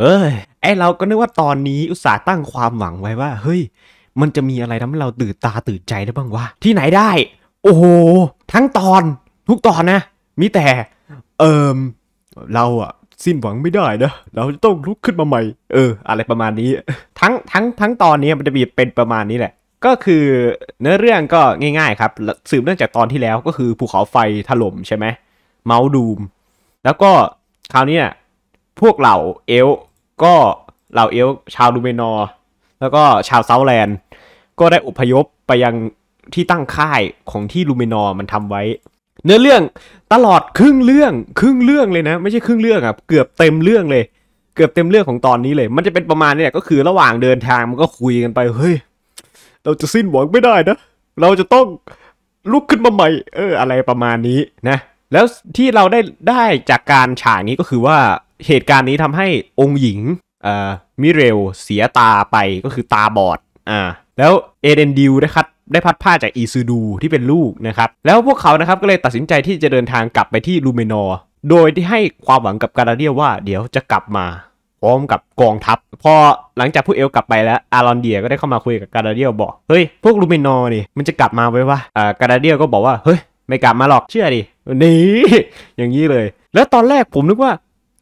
เอ้ยไอเราก็นึกว่าตอนนี้อุตส่าห์ตั้งความหวังไว้ว่า เฮ้ย มันจะมีอะไรทำให้เราตื่นตาตื่นใจได้บ้างวะที่ไหนได้ โอ้โหทั้งตอน ทุกตอนนะ มีแต่ เอิมเราอะสิ้นหวังไม่ได้นะเราจะต้องลุกขึ้นมาใหม่ เออ อะไรประมาณนี้ทั้งทั้งทั้งตอนนี้มันจะมีเป็นประมาณนี้แหละ ก็คือ เนื้อเรื่องก็ง่าย ๆ ครับ สืบเนื่องจากตอนที่แล้วก็คือ ภูเขาไฟถล่มใช่ไหมเมาดูม แล้วก็คราวนี้พวกเหล่าเอลก็เหล่าเอลชาวลูเมนอร์ แล้วก็ชาวเซาแลนด์ ก็ได้อพยพไปยังที่ตั้งค่ายของที่ลูเมนอร์มันทำไว้ เนื้อเรื่องตลอดครึ่งเรื่องครึ่งเรื่องเลยนะ ไม่ใช่ครึ่งเรื่องอะเกือบเต็มเรื่องเลย เกือบเต็มเรื่องของตอนนี้เลย มันจะเป็นประมาณนี้ก็คือระหว่างเดินทางมันก็คุยกันไปเฮ้ยเราจะสิ้นหวังไม่ได้นะเราจะต้องลุกขึ้นมาใหม่เอออะไรประมาณนี้นะ แล้วที่เราได้ได้จากการฉากนี้ก็คือว่าเหตุการณ์นี้ทำให้องค์หญิงอ่มิเรลเสียตาไปก็คือตาบอดอ่าแล้วเอเดนดิวนะครับได้พัดผ้าจากอีซูดูที่เป็นลูกนะครับ แล้วพวกเขานะครับก็เลยตัดสินใจที่จะเดินทางกลับไปที่ลูเมนอร์โดยที่ให้ความหวังกับการาเดียว่าเดี๋ยวจะกลับมาพร้อมกับกองทัพ พอหลังจากผู้เอลกลับไปแล้วอารอนเดียก็ได้เข้ามาคุยกับการาเดียบอกเฮ้ยพวกลูเมนอร์นี่มันจะกลับมาไว้วะอ่าการาเดียก็บอกว่าเฮ้ยไม่กลับมาหรอกเชื่อดิ นี่ อย่างนี้เลย แล้วตอนแรกผมนึกว่า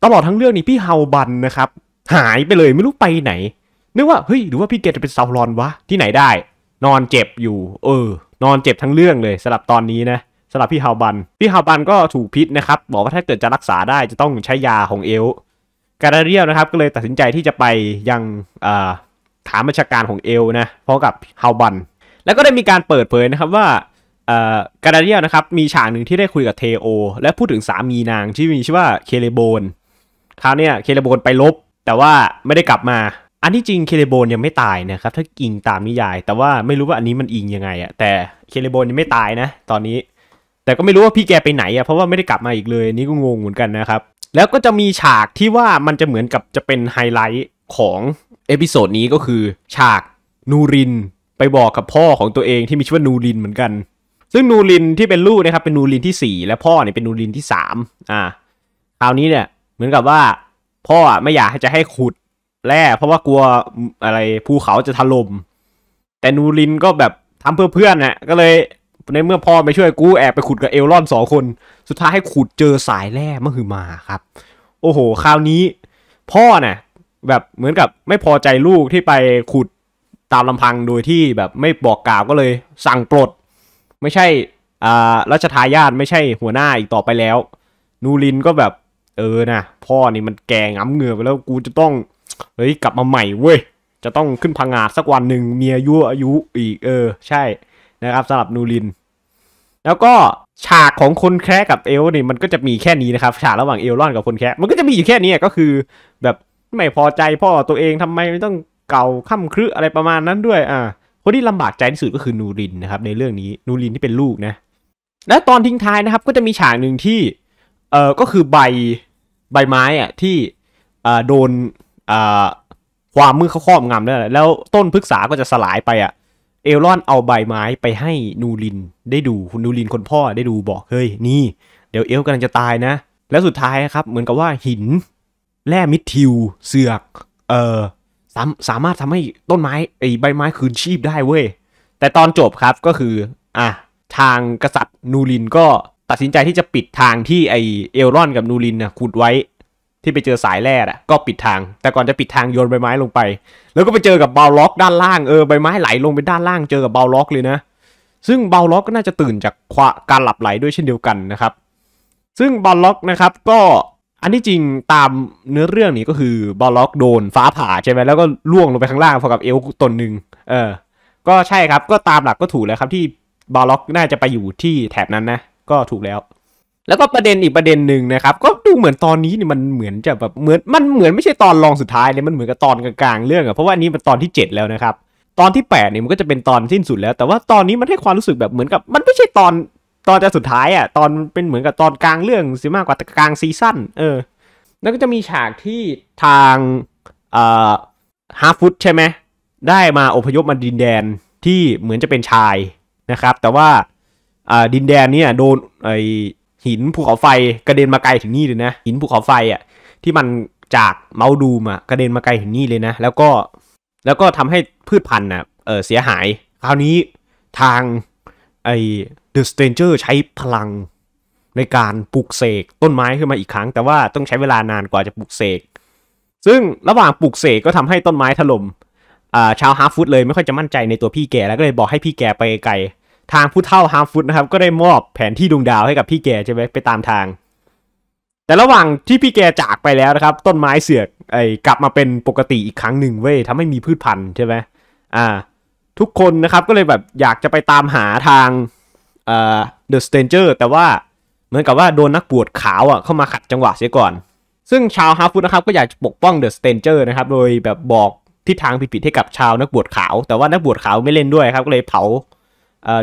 ตลอดทั้งเรื่องนี้พี่เฮาบันนะครับหายไปเลยไม่รู้ไปไหนนึกว่าเฮ้ยหรือว่าพี่เกดจะเป็นซาวรอนวะที่ไหนได้นอนเจ็บอยู่ เออ นอนเจ็บทั้งเรื่องเลยสำหรับตอนนี้นะสำหรับพี่เฮาบัน พี่เฮาบันก็ถูกพิษนะครับบอกว่าถ้าเกิดจะรักษาได้จะต้องใช้ยาของเอลการเรียวนะครับก็เลยตัดสินใจที่จะไปยังฐานบัญชาการของเอลนะพร้อมกับเฮาบัน แล้วก็ได้มีการเปิดเผยนะครับว่าการเรียวนะครับมีฉากหนึ่งที่ได้คุยกับเทโอและพูดถึงสามีนางที่มีชื่อว่าเคเลโบนคราวนี้เคเลโบนไปลบ แต่ว่าไม่ได้กลับมา อันที่จริงเคเลโบนยังไม่ตายนะครับ ถ้าอิงตามนิยายแต่ว่าไม่รู้ว่าอันนี้มันอิงยังไงอะแต่เคเลโบนยังไม่ตายนะ ตอนนี้ แต่ก็ไม่รู้ว่าพี่แกไปไหนอะเพราะว่าไม่ได้กลับมาอีกเลยนี่ก็งงเหมือนกันนะครับแล้วก็จะมีฉากที่ว่ามันจะเหมือนกับจะเป็นไฮไลท์ของเอพิโซดนี้ก็คือฉากนูรินไปบอกกับพ่อของตัวเองที่มีชื่อว่านูรินเหมือนกัน ซึ่งนูรินที่เป็นลูกนะครับเป็นนูรินที่ 4 และพ่อเนี่ยเป็นนูรินที่ 3 อ่าคราวนี้เนี่ยเหมือนกับว่าพ่อไม่อยากจะให้ขุดแร่เพราะว่ากลัวอะไรภูเขาจะถล่มแต่นูรินก็แบบทำเพื่อเพื่อนนะ่ก็เลยในเมื่อพ่อไปช่วยกูแอบไปขุดกับเอลรอนสองคน สุดท้ายให้ขุดเจอสายแร่มือมาครับ โอ้โหคราวนี้ พ่อเนะ่ยแบบเหมือนกับไม่พอใจลูกที่ไปขุดตามลำพังโดยที่แบบไม่บอกกล่าวก็เลยสั่งปลดไม่ใช่อ่ารัชทายาทไม่ใช่หัวหน้าอีกต่อไปแล้ว นูรินก็แบบเออนะพ่อนี่มันแก่งำเงือไปแล้วกูจะต้องเฮ้ยกลับมาใหม่เว้ยจะต้องขึ้นพังงาดสักวันหนึ่งเมียยั่วอายุอีกเออ ใช่นะครับสำหรับนูริน แล้วก็ฉากของคนแค่กับเอลนี่มันก็จะมีแค่นี้นะครับฉากระหว่างเอลรอนกับคนแค่มันก็จะมีอยู่แค่นี้ก็คือ แบบไม่พอใจพ่อตัวเองทำไมไม่ต้องเก่าข่ำครึอะไรประมาณนั้นด้วย อ่าคนที่ลำบากใจที่สุดก็คือนูรินนะครับ ในเรื่องนี้นูรินที่เป็นลูกนะและตอนทิ้งท้ายนะครับ ก็จะมีฉากหนึ่งที่เออก็คือใบใบไม้อะที่โดนความมืดเขาครอบงำแล้วแล้วต้นพฤกษาก็จะสลายไปอะเอลอนเอาใบไม้ไปให้นูรินได้ดูคุณนูรินคนพ่อได้ดูบอกเฮ้ยนี่เดี๋ยวเอลกำลังจะตายนะ แล้วสุดท้ายครับเหมือนกับว่าหินแร่มิทิวเสือกเออสามสามารถทำให้ต้นไม้ไอใบไม้คืนชีพได้เว้ย แต่ตอนจบครับก็คืออ่ะทางกษัตริย์นูรินก็ตัดสินใจที่จะปิดทางที่ไอเอลรอนกับนูรินนะขุดไว้ ที่ไปเจอสายแร่อะก็ปิดทาง แต่ก่อนจะปิดทางโยนใบไม้ลงไป แล้วก็ไปเจอกับเบลล็อกด้านล่างเออใบไม้ไหลลงไปด้านล่างเจอกับเบลล็อกเลยนะซึ่งเบลล็อกก็น่าจะตื่นจากาการหลับไหลด้วยเช่นเดียวกันนะครับ ซึ่งเบลล็อกนะครับก็อันที่จริงตามเนื้อเรื่องนี้ก็คือบอลล็อกโดนฟ้าผ่าใช่ไหมแล้วก็ล่วงลงไปข้างล่างพอกับเอลตนหนึ่งเออ ก็ใช่ครับก็ตามหลักก็ถูกแล้วครับที่บอลล็อกน่าจะไปอยู่ที่แถบนั้นนะก็ถูกแล้ว แล้วก็ประเด็นอีกประเด็นหนึ่งนะครับ ก็ดูเหมือนตอนนี้นี่มันเหมือนจะแบบเหมือนมันเหมือนไม่ใช่ตอนรองสุดท้ายเลย มันเหมือนกับตอนกลางๆเรื่องอะเพราะว่านี้เป็นตอนที่ 7 แล้วนะครับ ตอนที่8เนี่ยมันก็จะเป็นตอนสิ้นสุดแล้ว แต่ว่าตอนนี้มันให้ความรู้สึกแบบเหมือนกับมันไม่ใช่ตอนตอนจะสุดท้ายอะตอนเป็นเหมือนกับตอนกลางเรื่องสิมากกว่ากลางซีซั่น เออ แล้วก็จะมีฉากที่ทางอ่ฮาร์ฟุตใช่ไหม ได้มาอพยพมาดินแดนที่เหมือนจะเป็นชายนะครับ แต่ว่าอ่าดินแดนนี้โดนไอหินภูเขาไฟกระเด็นมาไกลถึงนี่เลยนะหินภูเขาไฟอ่ะที่มันจากเมาดูมากระเด็นมาไกลถึงนี่เลยนะแล้วก็แล้วก็ทำให้พืชพันธุ์นะเออเสียหาย คราวนี้ทางไอเดอะสเตนเจอร์ใช้พลังในการปลูกเสกต้นไม้ขึ้นมาอีกครั้ง แต่ว่าต้องใช้เวลานานกว่าจะปลูกเสกซึ่งระหว่างปลูกเสกก็ทำให้ต้นไม้ถล่มชาวฮาร์ฟุตเลยไม่ค่อยจะมั่นใจในตัวพี่แกแล้วก็เลยบอกให้พี่แกไปไกลทางผู้เท่าฮาร์ฟุตนะครับก็ได้มอบแผนที่ดวงดาวให้กับพี่แกใช่ไหมไปตามทาง แต่ระหว่างที่พี่แกจากไปแล้วนะครับ ต้นไม้เสือกไอ้กลับมาเป็นปกติอีกครั้งหนึ่งเว้ยทำให้มีพืชพันธุ์ใช่ไหมอ่าทุกคนนะครับก็เลยแบบอยากจะไปตามหาทางเอ่อเดอะสเตนเจอร์แต่ว่าเหมือนกับว่าโดนนักบวชขาวอ่ะเข้ามาขัดจังหวะเสียก่อน ซึ่งชาวฮาร์ฟุตนะครับก็อยากจะปกป้องเดอะสเตนเจอร์นะครับโดยแบบบอกทิศทางผิดๆให้กับชาวนักบวชขาว แต่ว่านักบวชขาวไม่เล่นด้วยครับก็เลยเผา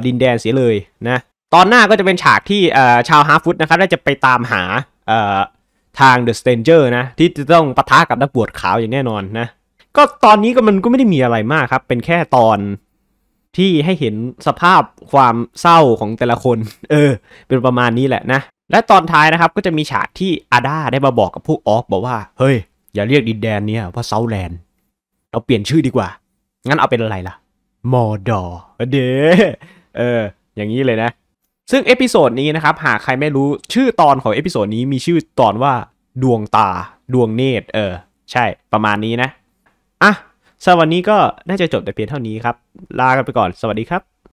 ดินแดนเสียเลยนะตอนหน้าก็จะเป็นฉากที่ชาวฮาร์ฟุตนะครับน่าจะไปตามหาทางเดอะสเตนเจอร์นะ ที่จะต้องปะทะกับนักบวชขาวอย่างแน่นอนนะก็ตอนนี้ก็มันก็ไม่ได้มีอะไรมากครับ เป็นแค่ตอนที่ให้เห็นสภาพความเศร้าของแต่ละคน เออเป็นประมาณนี้แหละนะ และตอนท้ายนะครับก็จะมีฉากที่อาดาได้มาบอกกับพวกออฟบอกว่า เฮ้ย อย่าเรียกดินแดนเนี้ยว่าเซาแลนด์เราเปลี่ยนชื่อดีกว่า งั้นเอาเป็นอะไรล่ะมอดอ เดเอออย่างนี้เลยนะ ซึ่งเอพิโซดนี้นะครับ หากใครไม่รู้ชื่อตอนของเอพิโซดนี้มีชื่อตอนว่าดวงตา ดวงเนตรเออ ใช่ประมาณนี้นะ อ่ะสวันนี้ก็น่าจะจบแต่เพียงเท่านี้ครับ ลากันไปก่อน สวัสดีครับ